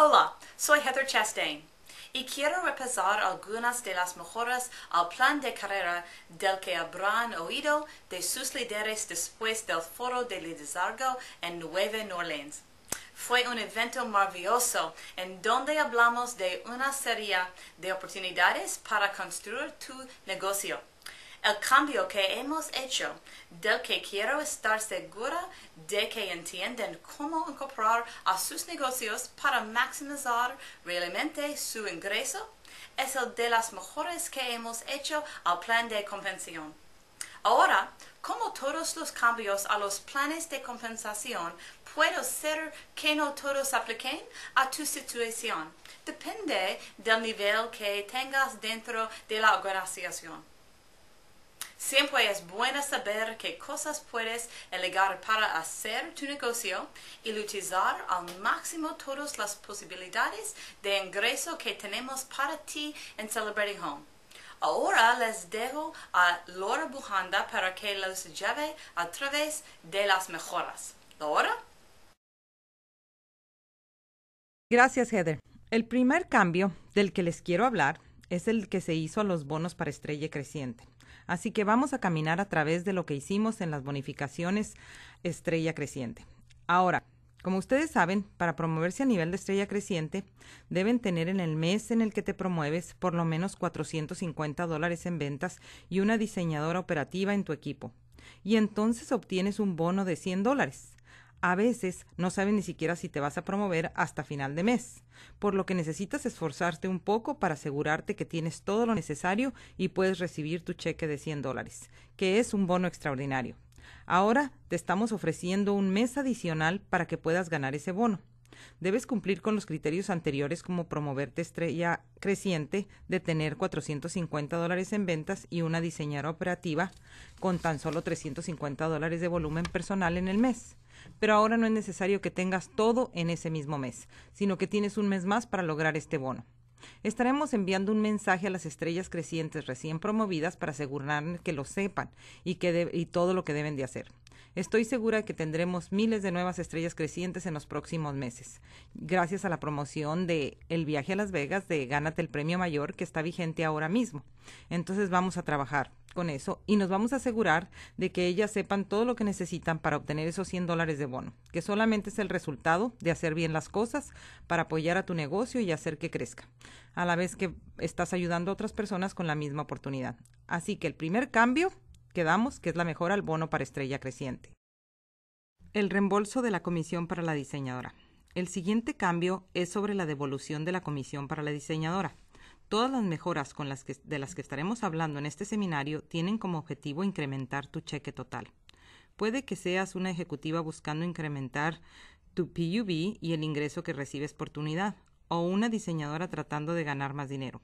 Hola, soy Heather Chastain y quiero repasar algunas de las mejoras al plan de carrera del que habrán oído de sus líderes después del foro de liderazgo en Nueva Orleans. Fue un evento maravilloso en donde hablamos de una serie de oportunidades para construir tu negocio el cambio que hemos hecho, del que quiero estar segura de que entienden cómo incorporar a sus negocios para maximizar realmente su ingreso, es el de las mejores que hemos hecho al plan de compensación. Ahora, como todos los cambios a los planes de compensación, puedo ser que no todos apliquen a tu situación. Depende del nivel que tengas dentro de la organización. Siempre es bueno saber qué cosas puedes elegar para hacer tu negocio y utilizar al máximo todas las posibilidades de ingreso que tenemos para ti en Celebrating Home. Ahora les dejo a Laura Bujanda para que los lleve a través de las mejoras. Laura. Gracias, Heather. El primer cambio del que les quiero hablar es el que se hizo a los bonos para estrella creciente. Así que vamos a caminar a través de lo que hicimos en las bonificaciones estrella creciente. Ahora, como ustedes saben, para promoverse a nivel de estrella creciente, deben tener en el mes en el que te promueves por lo menos 450 dólares en ventas y una diseñadora operativa en tu equipo. Y entonces obtienes un bono de 100 dólares. A veces no saben ni siquiera si te vas a promover hasta final de mes, por lo que necesitas esforzarte un poco para asegurarte que tienes todo lo necesario y puedes recibir tu cheque de 100 dólares, que es un bono extraordinario. Ahora te estamos ofreciendo un mes adicional para que puedas ganar ese bono. Debes cumplir con los criterios anteriores como promoverte estrella creciente de tener 450 dólares en ventas y una diseñadora operativa con tan solo 350 dólares de volumen personal en el mes pero ahora no es necesario que tengas todo en ese mismo mes, sino que tienes un mes más para lograr este bono. Estaremos enviando un mensaje a las estrellas crecientes recién promovidas para asegurar que lo sepan y, que y todo lo que deben de hacer. Estoy segura que tendremos miles de nuevas estrellas crecientes en los próximos meses, gracias a la promoción de El viaje a Las Vegas de Gánate el Premio Mayor que está vigente ahora mismo. Entonces vamos a trabajar con eso y nos vamos a asegurar de que ellas sepan todo lo que necesitan para obtener esos 100 dólares de bono, que solamente es el resultado de hacer bien las cosas para apoyar a tu negocio y hacer que crezca, a la vez que estás ayudando a otras personas con la misma oportunidad. Así que el primer cambio Quedamos que es la mejora al bono para estrella creciente. El reembolso de la comisión para la diseñadora. El siguiente cambio es sobre la devolución de la comisión para la diseñadora. Todas las mejoras con las que, de las que estaremos hablando en este seminario tienen como objetivo incrementar tu cheque total. Puede que seas una ejecutiva buscando incrementar tu PUB y el ingreso que recibes por tu unidad, o una diseñadora tratando de ganar más dinero.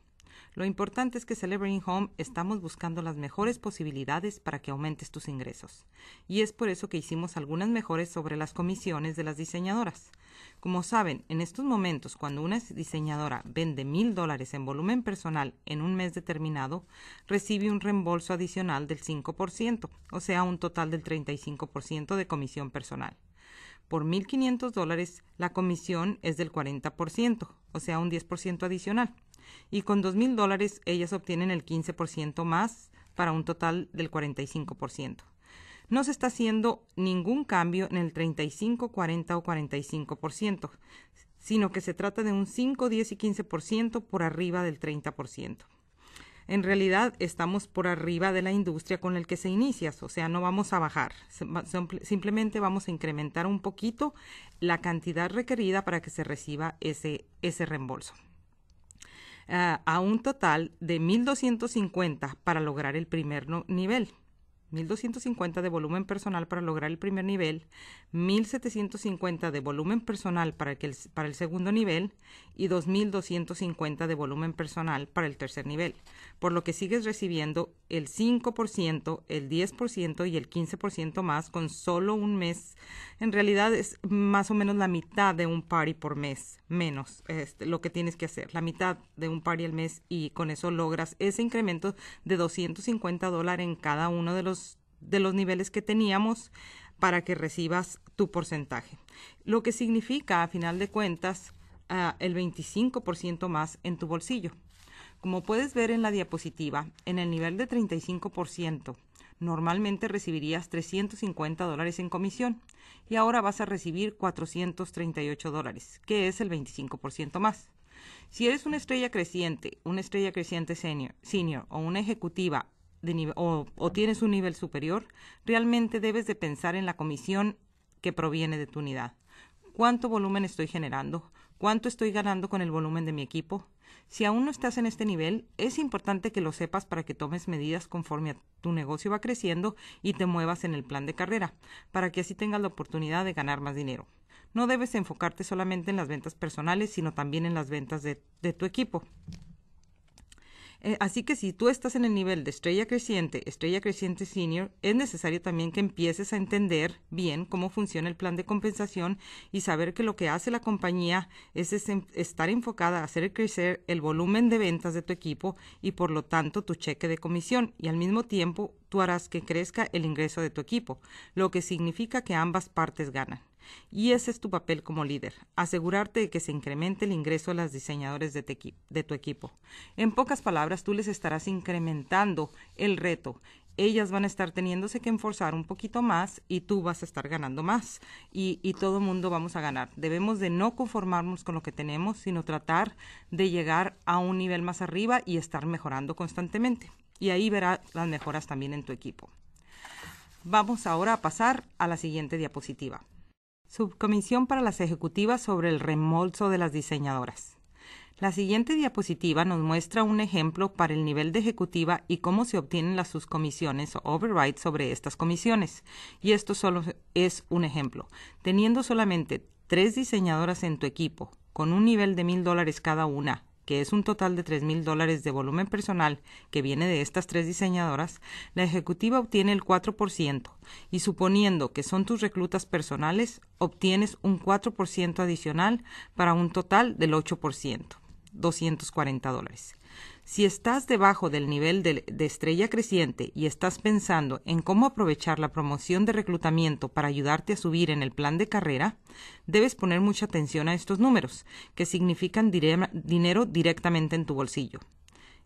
Lo importante es que Celebrating Home estamos buscando las mejores posibilidades para que aumentes tus ingresos. Y es por eso que hicimos algunas mejores sobre las comisiones de las diseñadoras. Como saben, en estos momentos, cuando una diseñadora vende mil dólares en volumen personal en un mes determinado, recibe un reembolso adicional del 5%, o sea, un total del 35% de comisión personal. Por 1.500 dólares, la comisión es del 40%, o sea, un 10% adicional y con dos mil dólares ellas obtienen el 15% más para un total del 45%. No se está haciendo ningún cambio en el 35, 40 o 45%, sino que se trata de un 5, 10 y 15% por arriba del 30%. En realidad estamos por arriba de la industria con el que se inicia, o sea, no vamos a bajar, simplemente vamos a incrementar un poquito la cantidad requerida para que se reciba ese, ese reembolso. Eh, a un total de 1.250 para lograr el primer nivel. 1250 de volumen personal para lograr el primer nivel, 1750 de volumen personal para, el, para el segundo nivel y 2250 de volumen personal para el tercer nivel, por lo que sigues recibiendo el 5%, el 10% y el 15% más con solo un mes. En realidad es más o menos la mitad de un party por mes, menos este, lo que tienes que hacer, la mitad de un party al mes y con eso logras ese incremento de 250 dólares en cada uno de los de los niveles que teníamos para que recibas tu porcentaje. Lo que significa, a final de cuentas, ah, el 25% más en tu bolsillo. Como puedes ver en la diapositiva, en el nivel de 35%, normalmente recibirías 350 dólares en comisión y ahora vas a recibir 438 dólares, que es el 25% más. Si eres una estrella creciente, una estrella creciente senior o una ejecutiva o, tienes un nivel superior, realmente debes de pensar en la comisión que proviene de tu unidad. ¿Cuánto volumen estoy generando? ¿Cuánto estoy ganando con el volumen de mi equipo? Si aún no estás en este nivel, es importante que lo sepas para que tomes medidas conforme a tu negocio va creciendo y te muevas en el plan de carrera, para que así tengas la oportunidad de ganar más dinero. No debes enfocarte solamente en las ventas personales, sino también en las ventas de tu equipo. Eh, así que si tú estás en el nivel de estrella creciente, estrella creciente senior, es necesario también que empieces a entender bien cómo funciona el plan de compensación y saber que lo que hace la compañía es em, estar enfocada a hacer crecer el volumen de ventas de tu equipo y por lo tanto tu cheque de comisión y al mismo tiempo tú harás que crezca el ingreso de tu equipo, lo que significa que ambas partes ganan. Y ese es tu papel como líder, asegurarte de que se incremente el ingreso a los diseñadores de, tu equipo. En pocas palabras, tú les estarás incrementando el reto. Ellas van a estar teniéndose que enforzar un poquito más y tú vas a estar ganando más. Y, y todo mundo vamos a ganar. Debemos de no conformarnos con lo que tenemos, sino tratar de llegar a un nivel más arriba y estar mejorando constantemente. Y ahí verás las mejoras también en tu equipo. Vamos ahora a pasar a la siguiente diapositiva. Subcomisión para las Ejecutivas sobre el remolso de las diseñadoras. La siguiente diapositiva nos muestra un ejemplo para el nivel de ejecutiva y cómo se obtienen las subcomisiones o overrides sobre estas comisiones. Y esto solo es un ejemplo. Teniendo solamente tres diseñadoras en tu equipo, con un nivel de mil dólares cada una que es un total de tres mil dólares de volumen personal que viene de estas tres diseñadoras, la ejecutiva obtiene el 4% y suponiendo que son tus reclutas personales, obtienes un 4% adicional para un total del 8%, 240 dólares. Si estás debajo del nivel de, estrella creciente y estás pensando en cómo aprovechar la promoción de reclutamiento para ayudarte a subir en el plan de carrera, debes poner mucha atención a estos números, que significan dinero directamente en tu bolsillo.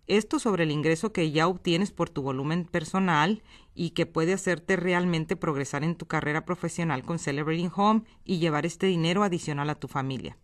Esto sobre el ingreso que ya obtienes por tu volumen personal y que puede hacerte realmente progresar en tu carrera profesional con Celebrating Home y llevar este dinero adicional a tu familia.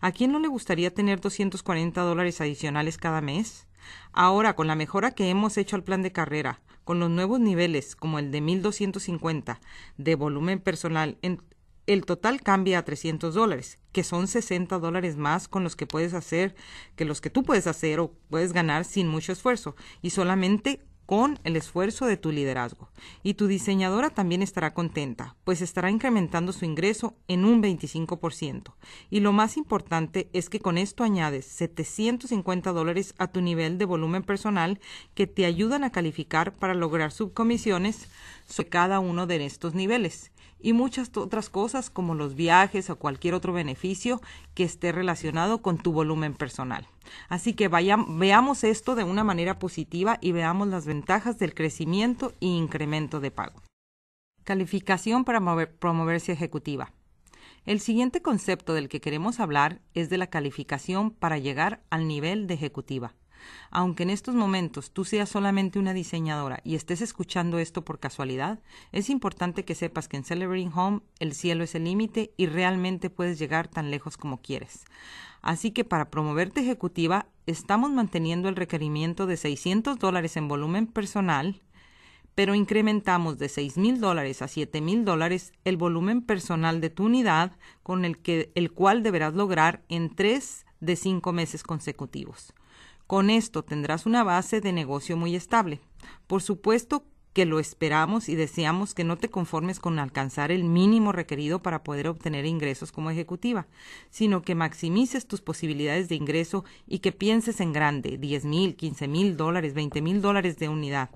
¿A quién no le gustaría tener 240 dólares adicionales cada mes? Ahora, con la mejora que hemos hecho al plan de carrera, con los nuevos niveles, como el de 1250 de volumen personal, en, el total cambia a 300 dólares, que son 60 dólares más con los que puedes hacer, que los que tú puedes hacer o puedes ganar sin mucho esfuerzo, y solamente con el esfuerzo de tu liderazgo. Y tu diseñadora también estará contenta, pues estará incrementando su ingreso en un 25%. Y lo más importante es que con esto añades 750 dólares a tu nivel de volumen personal que te ayudan a calificar para lograr subcomisiones sobre cada uno de estos niveles y muchas otras cosas como los viajes o cualquier otro beneficio que esté relacionado con tu volumen personal. Así que veamos esto de una manera positiva y veamos las ventajas del crecimiento e incremento de pago. Calificación para promoverse ejecutiva. El siguiente concepto del que queremos hablar es de la calificación para llegar al nivel de ejecutiva. Aunque en estos momentos tú seas solamente una diseñadora y estés escuchando esto por casualidad, es importante que sepas que en Celebrating Home el cielo es el límite y realmente puedes llegar tan lejos como quieres. Así que para promoverte ejecutiva, estamos manteniendo el requerimiento de 600 dólares en volumen personal, pero incrementamos de $6,000 mil dólares a $7,000 mil dólares el volumen personal de tu unidad, con el, que, el cual deberás lograr en 3 de 5 meses consecutivos. Con esto tendrás una base de negocio muy estable. Por supuesto que lo esperamos y deseamos que no te conformes con alcanzar el mínimo requerido para poder obtener ingresos como ejecutiva, sino que maximices tus posibilidades de ingreso y que pienses en grande, 10 mil, 15 mil dólares, veinte mil dólares de unidad.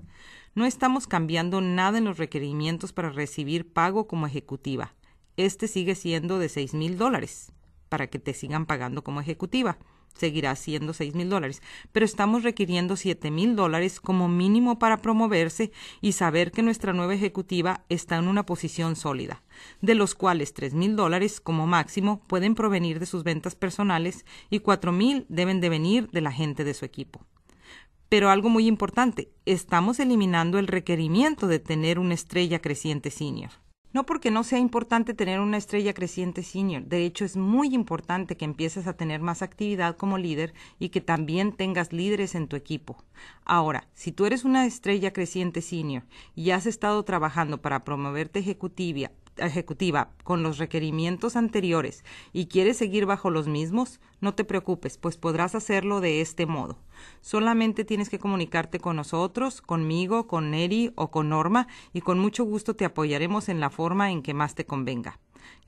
No estamos cambiando nada en los requerimientos para recibir pago como ejecutiva. Este sigue siendo de 6 mil dólares para que te sigan pagando como ejecutiva seguirá siendo seis mil dólares, pero estamos requiriendo siete mil dólares como mínimo para promoverse y saber que nuestra nueva ejecutiva está en una posición sólida, de los cuales tres mil dólares como máximo pueden provenir de sus ventas personales y cuatro mil deben de venir de la gente de su equipo. Pero algo muy importante, estamos eliminando el requerimiento de tener una estrella creciente senior. No porque no sea importante tener una estrella creciente senior, de hecho es muy importante que empieces a tener más actividad como líder y que también tengas líderes en tu equipo. Ahora, si tú eres una estrella creciente senior y has estado trabajando para promoverte ejecutiva ejecutiva con los requerimientos anteriores y quieres seguir bajo los mismos, no te preocupes, pues podrás hacerlo de este modo. Solamente tienes que comunicarte con nosotros, conmigo, con Neri o con Norma y con mucho gusto te apoyaremos en la forma en que más te convenga.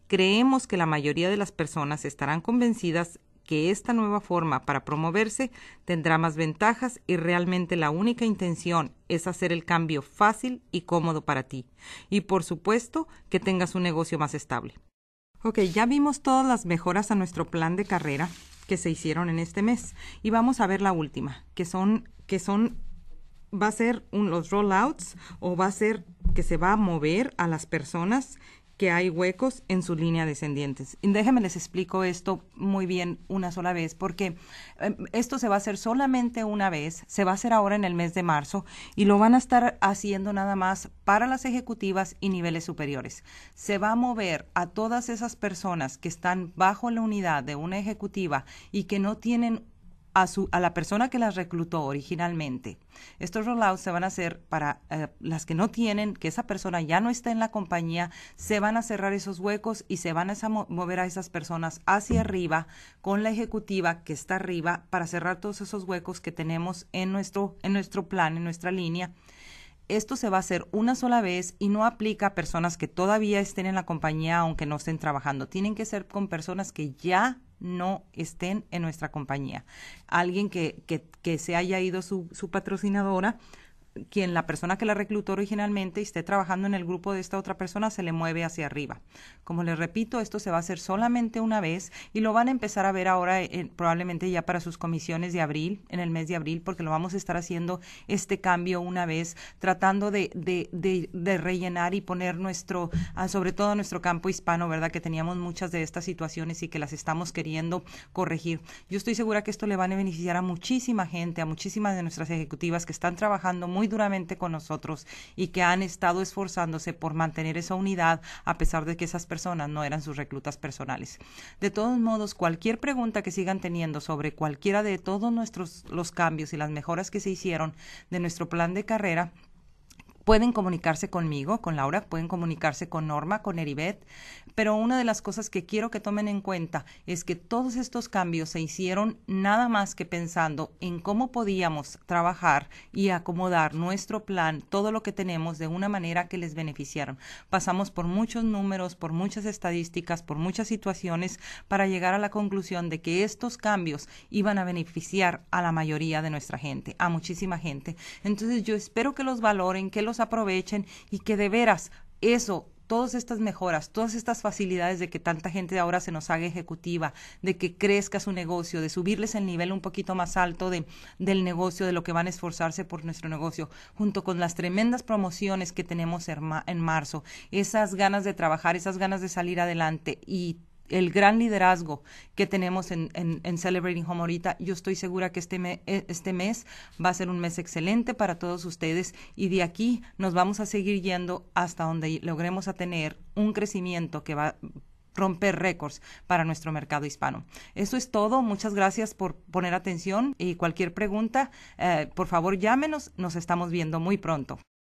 Creemos que la mayoría de las personas estarán convencidas que esta nueva forma para promoverse tendrá más ventajas y realmente la única intención es hacer el cambio fácil y cómodo para ti. Y por supuesto que tengas un negocio más estable. Ok, ya vimos todas las mejoras a nuestro plan de carrera que se hicieron en este mes y vamos a ver la última, que son que son va a ser un, los rollouts o va a ser que se va a mover a las personas que hay huecos en su línea descendientes. déjenme les explico esto muy bien una sola vez, porque em, esto se va a hacer solamente una vez, se va a hacer ahora en el mes de marzo y lo van a estar haciendo nada más para las ejecutivas y niveles superiores. Se va a mover a todas esas personas que están bajo la unidad de una ejecutiva y que no tienen a, la persona que las reclutó originalmente. Estos rollouts se van a hacer para eh, las que no tienen, que esa persona ya no está en la compañía, se van a cerrar esos huecos y se van a mover a esas personas hacia arriba con la ejecutiva que está arriba para cerrar todos esos huecos que tenemos en nuestro, en nuestro plan, en nuestra línea esto se va a hacer una sola vez y no aplica a personas que todavía estén en la compañía aunque no estén trabajando. Tienen que ser con personas que ya no estén en nuestra compañía. Alguien que, que, que se haya ido su, su patrocinadora quien la persona que la reclutó originalmente esté trabajando en el grupo de esta otra persona se le mueve hacia arriba. Como les repito, esto se va a hacer solamente una vez y lo van a empezar a ver ahora eh, probablemente ya para sus comisiones de abril, en el mes de abril, porque lo vamos a estar haciendo este cambio una vez, tratando de, rellenar y poner nuestro, ah, sobre todo nuestro campo hispano, ¿verdad? Que teníamos muchas de estas situaciones y que las estamos queriendo corregir. Yo estoy segura que esto le va a beneficiar a muchísima gente, a muchísimas de nuestras ejecutivas que están trabajando muy duramente con nosotros y que han estado esforzándose por mantener esa unidad a pesar de que esas personas no eran sus reclutas personales. De todos modos, cualquier pregunta que sigan teniendo sobre cualquiera de todos nuestros los cambios y las mejoras que se hicieron de nuestro plan de carrera, pueden comunicarse conmigo, con Laura, pueden comunicarse con Norma, con Eribet, pero una de las cosas que quiero que tomen en cuenta es que todos estos cambios se hicieron nada más que pensando en cómo podíamos trabajar y acomodar nuestro plan, todo lo que tenemos de una manera que les beneficiaron. Pasamos por muchos números, por muchas estadísticas, por muchas situaciones para llegar a la conclusión de que estos cambios iban a beneficiar a la mayoría de nuestra gente, a muchísima gente. Entonces yo espero que los valoren, que los aprovechen y que de veras eso todas estas mejoras, todas estas facilidades de que tanta gente ahora se nos haga ejecutiva, de que crezca su negocio, de subirles el nivel un poquito más alto de, del negocio, de lo que van a esforzarse por nuestro negocio, junto con las tremendas promociones que tenemos en marzo, esas ganas de trabajar, esas ganas de salir adelante y el gran liderazgo que tenemos en, en, Celebrating Home ahorita. Yo estoy segura que este, e, este mes va a ser un mes excelente para todos ustedes y de aquí nos vamos a seguir yendo hasta donde logremos a tener un crecimiento que va a romper récords para nuestro mercado hispano. Eso es todo. Muchas gracias por poner atención y cualquier pregunta, eh, por favor llámenos. Nos estamos viendo muy pronto.